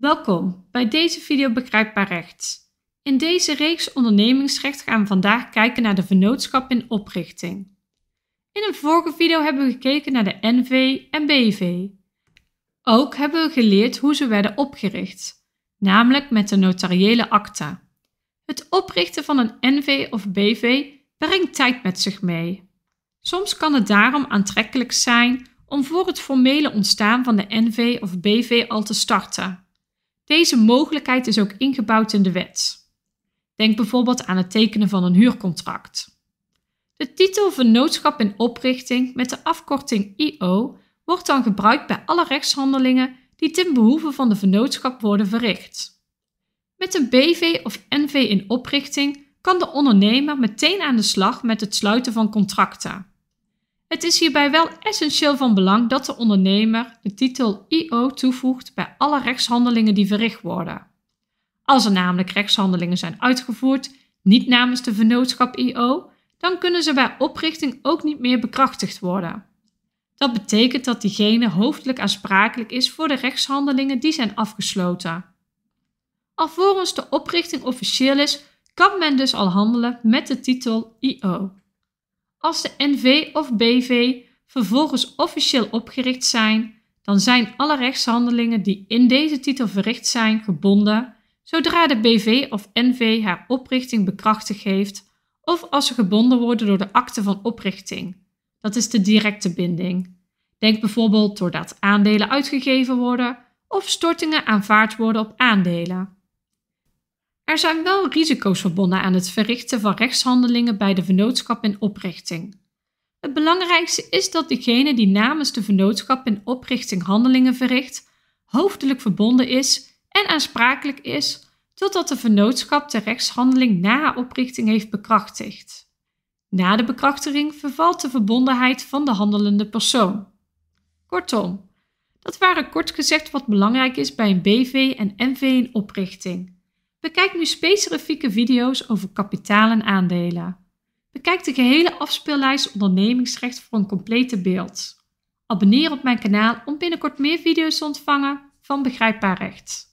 Welkom bij deze video Begrijpbaar Recht. In deze reeks ondernemingsrecht gaan we vandaag kijken naar de vernootschap in oprichting. In een vorige video hebben we gekeken naar de NV en BV. Ook hebben we geleerd hoe ze werden opgericht, namelijk met de notariële acta. Het oprichten van een NV of BV brengt tijd met zich mee. Soms kan het daarom aantrekkelijk zijn om voor het formele ontstaan van de NV of BV al te starten. Deze mogelijkheid is ook ingebouwd in de wet. Denk bijvoorbeeld aan het tekenen van een huurcontract. De titel vernootschap in oprichting met de afkorting IO wordt dan gebruikt bij alle rechtshandelingen die ten behoeve van de vernootschap worden verricht. Met een BV of NV in oprichting kan de ondernemer meteen aan de slag met het sluiten van contracten. Het is hierbij wel essentieel van belang dat de ondernemer de titel IO toevoegt bij alle rechtshandelingen die verricht worden. Als er namelijk rechtshandelingen zijn uitgevoerd, niet namens de vennootschap IO, dan kunnen ze bij oprichting ook niet meer bekrachtigd worden. Dat betekent dat diegene hoofdelijk aansprakelijk is voor de rechtshandelingen die zijn afgesloten. Alvorens de oprichting officieel is, kan men dus al handelen met de titel IO. Als de NV of BV vervolgens officieel opgericht zijn, dan zijn alle rechtshandelingen die in deze titel verricht zijn gebonden zodra de BV of NV haar oprichting bekrachtigd heeft of als ze gebonden worden door de akte van oprichting. Dat is de directe binding. Denk bijvoorbeeld doordat aandelen uitgegeven worden of stortingen aanvaard worden op aandelen. Er zijn wel risico's verbonden aan het verrichten van rechtshandelingen bij de vennootschap in oprichting. Het belangrijkste is dat degene die namens de vennootschap in oprichting handelingen verricht, hoofdelijk verbonden is en aansprakelijk is totdat de vennootschap de rechtshandeling na haar oprichting heeft bekrachtigd. Na de bekrachtiging vervalt de verbondenheid van de handelende persoon. Kortom, dat waren kort gezegd wat belangrijk is bij een BV en NV in oprichting. Bekijk nu specifieke video's over kapitaal en aandelen. Bekijk de gehele afspeellijst ondernemingsrecht voor een complete beeld. Abonneer op mijn kanaal om binnenkort meer video's te ontvangen van Begrijpbaar Recht.